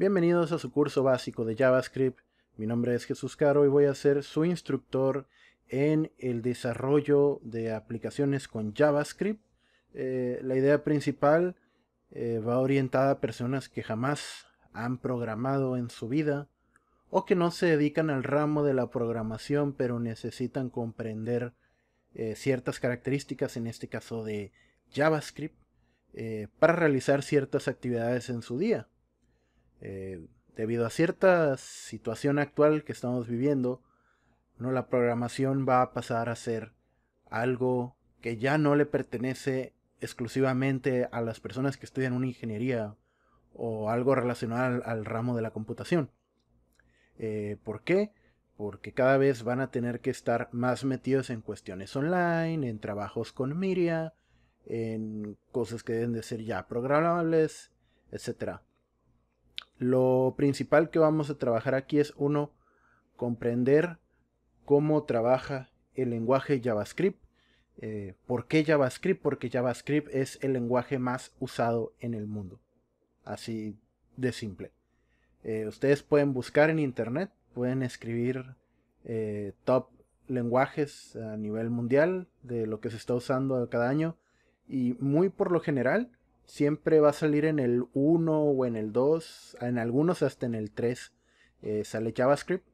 Bienvenidos a su curso básico de JavaScript. Mi nombre es Jesús Caro y voy a ser su instructor en el desarrollo de aplicaciones con JavaScript. Eh, la idea principal eh, va orientada a personas que jamás han programado en su vida o que no se dedican al ramo de la programación pero necesitan comprender eh, ciertas características, en este caso de JavaScript, para realizar ciertas actividades en su día. Eh, debido a cierta situación actual que estamos viviendo, ¿no? la programación va a pasar a ser algo que ya no le pertenece exclusivamente a las personas que estudian una ingeniería o algo relacionado al, ramo de la computación. Eh, ¿Por qué? Porque cada vez van a tener que estar más metidos en cuestiones online, en trabajos con Miria, en cosas que deben de ser ya programables, etc. Lo principal que vamos a trabajar aquí es uno, comprender cómo trabaja el lenguaje JavaScript. Eh, ¿Por qué JavaScript? Porque JavaScript es el lenguaje más usado en el mundo. Así de simple. Eh, ustedes pueden buscar en internet, pueden escribir eh, top lenguajes a nivel mundial de lo que se está usando cada año y muy por lo general siempre va a salir en el 1 o en el 2, en algunos hasta en el 3 eh, sale JavaScript.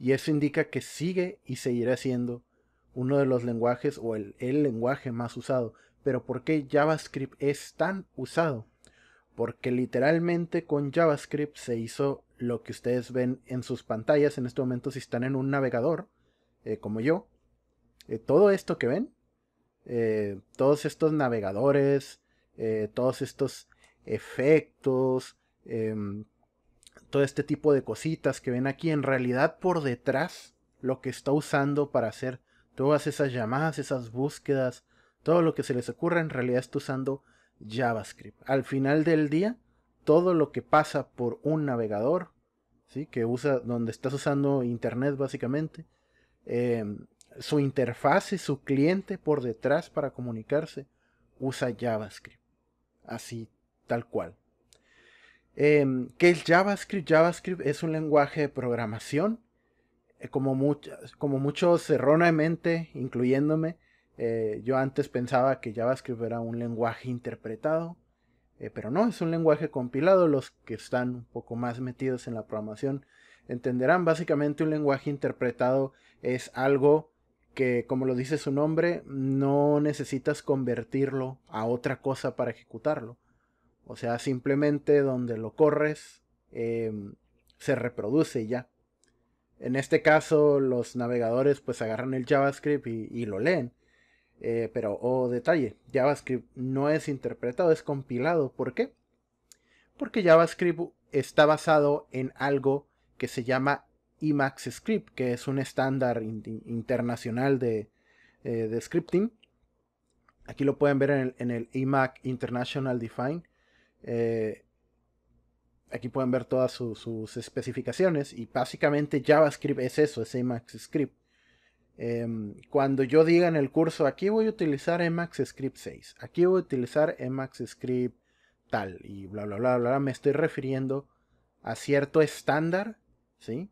Y eso indica que sigue y seguirá siendo uno de los lenguajes o el, lenguaje más usado. Pero ¿por qué JavaScript es tan usado? Porque literalmente con JavaScript se hizo lo que ustedes ven en sus pantallas en este momento si están en un navegador, eh, como yo. Eh, todo esto que ven, todos estos navegadores, eh, todos estos efectos, em, todo este tipo de cositas que ven aquí, en realidad por detrás lo que está usando para hacer todas esas llamadas, esas búsquedas, todo lo que se les ocurra, en realidad está usando JavaScript. Al final del día, todo lo que pasa por un navegador, ¿sí? que usa donde estás usando internet básicamente, em, su interfase, su cliente por detrás para comunicarse, usa JavaScript así, tal cual. Eh, ¿Qué es JavaScript? JavaScript es un lenguaje de programación. Eh, como, como muchos erróneamente, incluyéndome, eh, yo antes pensaba que JavaScript era un lenguaje interpretado, eh, pero no, es un lenguaje compilado. Los que están un poco más metidos en la programación entenderán. Básicamente un lenguaje interpretado es algo que como lo dice su nombre, no necesitas convertirlo a otra cosa para ejecutarlo. O sea, simplemente donde lo corres em, se reproduce y ya. En este caso, los navegadores pues agarran el JavaScript y, lo leen. Eh, pero, oh detalle, JavaScript no es interpretado, es compilado. ¿Por qué? Porque JavaScript está basado en algo que se llama Emacs Script, que es un estándar internacional eh, de, scripting. Aquí lo pueden ver en el, emacs International Define. Eh, aquí pueden ver todas sus especificaciones y básicamente JavaScript es eso, es Emacs Script. Em, cuando yo diga en el curso, aquí voy a utilizar Emacs Script 6, aquí voy a utilizar Emacs Script tal y bla, bla, bla, bla, me estoy refiriendo a cierto estándar, ¿sí?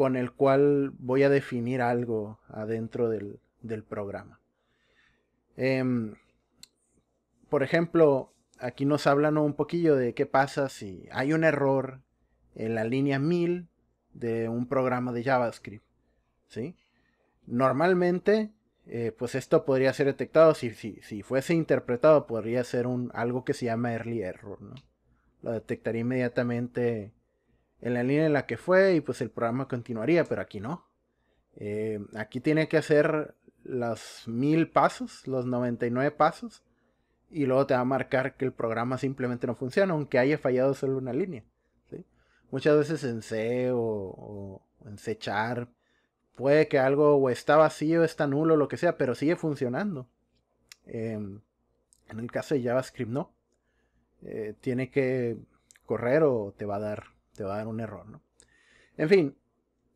con el cual voy a definir algo adentro del, del programa. Em, por ejemplo, aquí nos hablan un poquillo de qué pasa si hay un error en la línea 1000 de un programa de JavaScript. ¿sí? Normalmente, eh, pues esto podría ser detectado, si, si fuese interpretado, podría ser un, algo que se llama early error. ¿no? Lo detectaría inmediatamente en la línea en la que fue y pues el programa continuaría, pero aquí no. Eh, aquí tiene que hacer los mil pasos, los 99 pasos, y luego te va a marcar que el programa simplemente no funciona, aunque haya fallado solo una línea. Muchas veces en C o, en C char, puede que algo o está vacío, está nulo, lo que sea, pero sigue funcionando. Em, en el caso de JavaScript no. Eh, tiene que correr o te va a dar te va a dar un error, En fin,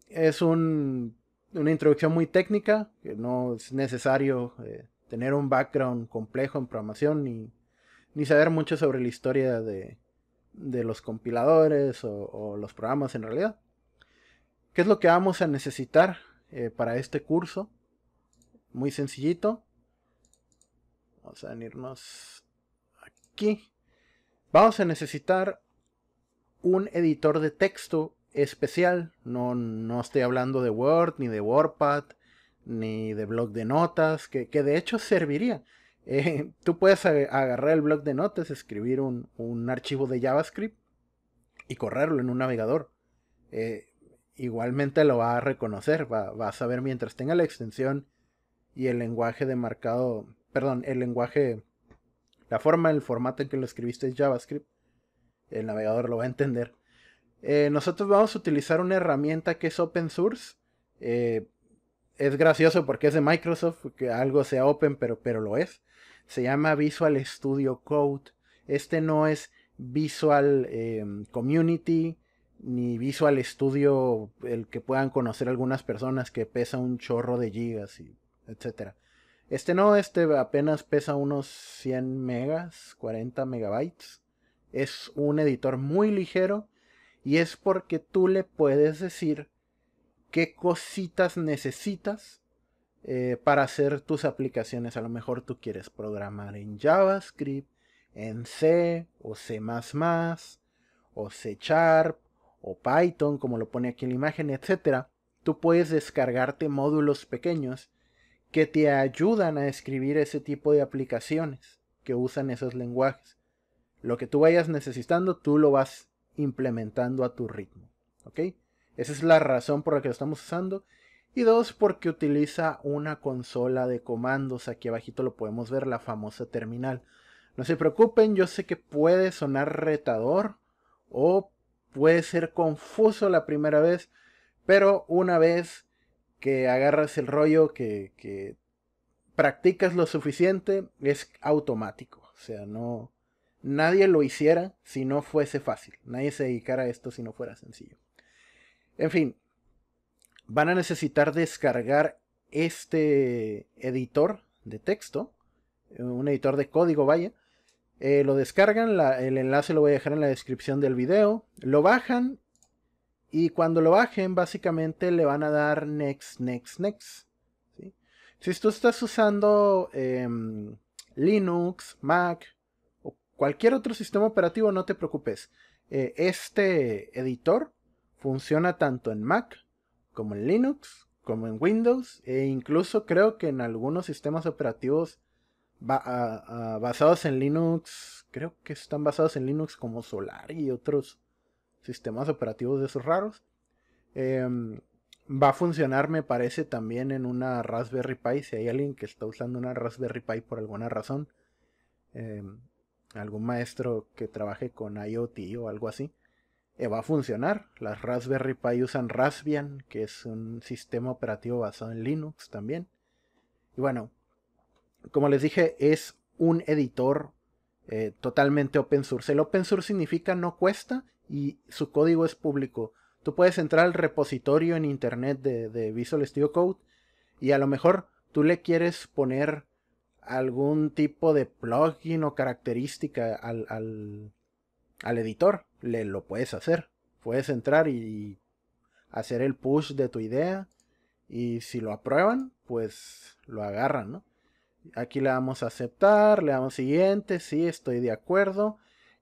es una introducción muy técnica, que no es necesario eh, tener un background complejo en programación ni, saber mucho sobre la historia de, los compiladores o, los programas en realidad. ¿Qué es lo que vamos a necesitar eh, para este curso? Muy sencillito. Vamos a venirnos aquí. Vamos a necesitar un editor de texto especial. No, no estoy hablando de Word, ni de WordPad, ni de blog de notas, que, de hecho serviría. Eh, tú puedes agarrar el blog de notas, escribir un, archivo de JavaScript y correrlo en un navegador. Eh, igualmente lo va a reconocer, va, va, a saber mientras tenga la extensión y el lenguaje de marcado, perdón, el lenguaje, la forma, el formato en que lo escribiste es JavaScript, el navegador lo va a entender. Eh, nosotros vamos a utilizar una herramienta que es open source. Eh, es gracioso porque es de Microsoft, que algo sea open, pero, pero lo es. Se llama Visual Studio Code. Este no es Visual em, Community ni Visual Studio, el que puedan conocer algunas personas que pesa un chorro de gigas, y Este no, este apenas pesa unos 100 megas, 40 megabytes es un editor muy ligero y es porque tú le puedes decir qué cositas necesitas eh, para hacer tus aplicaciones. A lo mejor tú quieres programar en JavaScript, en C o C ⁇ o C Sharp o Python, como lo pone aquí en la imagen, etc. Tú puedes descargarte módulos pequeños que te ayudan a escribir ese tipo de aplicaciones que usan esos lenguajes. Lo que tú vayas necesitando, tú lo vas implementando a tu ritmo. ¿Ok? Esa es la razón por la que lo estamos usando. Y dos, porque utiliza una consola de comandos. Aquí abajito lo podemos ver, la famosa terminal. No se preocupen, yo sé que puede sonar retador o puede ser confuso la primera vez, pero una vez que agarras el rollo, que, que practicas lo suficiente, es automático. O sea, no, nadie lo hiciera si no fuese fácil, nadie se dedicara a esto si no fuera sencillo. En fin, van a necesitar descargar este editor de texto, eh, un editor de código, vaya. Eh, lo descargan, el enlace lo voy a dejar en la descripción del video. Lo bajan y cuando lo bajen, básicamente le van a dar next, next, next. Si tú estás usando em, Linux, Mac, Cualquier otro sistema operativo, no te preocupes. Eh, este editor funciona tanto en Mac como en Linux, como en Windows, e incluso creo que en algunos sistemas operativos basados en Linux, creo que están basados en Linux como Solar y otros sistemas operativos de esos raros. Em, va a funcionar, me parece, también en una Raspberry Pi, si hay alguien que está usando una Raspberry Pi por alguna razón. Em, algún maestro que trabaje con IoT o algo así, eh, va a funcionar. Las Raspberry Pi usan Raspbian, que es un sistema operativo basado en Linux también. Y bueno, como les dije, es un editor eh, totalmente open source. El open source significa no cuesta y su código es público. Tú puedes entrar al repositorio en internet de, de Visual Studio Code y a lo mejor tú le quieres poner algún tipo de plugin o característica al, editor. Le, lo puedes hacer. Puedes entrar y hacer el push de tu idea. Y si lo aprueban, pues lo agarran, Aquí le damos a aceptar, le damos siguiente, sí, estoy de acuerdo.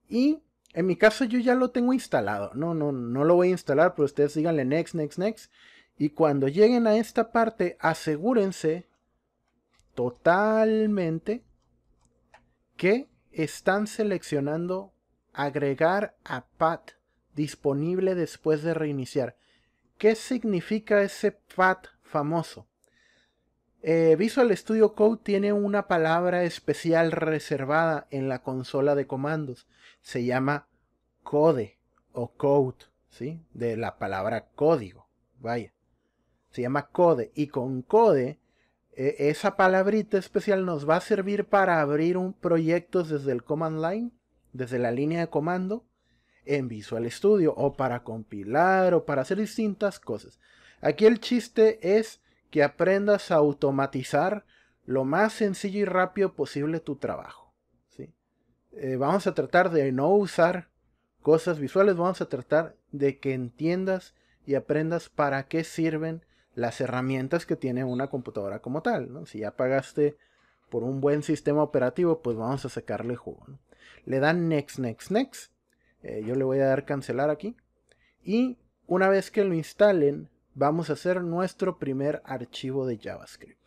Y en mi caso yo ya lo tengo instalado. No, no, no lo voy a instalar, pero ustedes díganle next, next, next. Y cuando lleguen a esta parte, asegúrense totalmente que están seleccionando agregar a PAT disponible después de reiniciar. ¿Qué significa ese PAT famoso? Eh, Visual Studio Code tiene una palabra especial reservada en la consola de comandos. Se llama code o code, ¿sí? De la palabra código. Vaya. Se llama code. Y con code e, esa palabrita especial nos va a servir para abrir un proyecto desde el command line, desde la línea de comando en Visual Studio o para compilar o para hacer distintas cosas. Aquí el chiste es que aprendas a automatizar lo más sencillo y rápido posible tu trabajo. Eh, vamos a tratar de no usar cosas visuales, vamos a tratar de que entiendas y aprendas para qué sirven las herramientas que tiene una computadora como tal. Si ya pagaste por un buen sistema operativo, pues vamos a sacarle jugo. Le dan next, next, next. Eh, yo le voy a dar cancelar aquí. Y una vez que lo instalen, vamos a hacer nuestro primer archivo de JavaScript.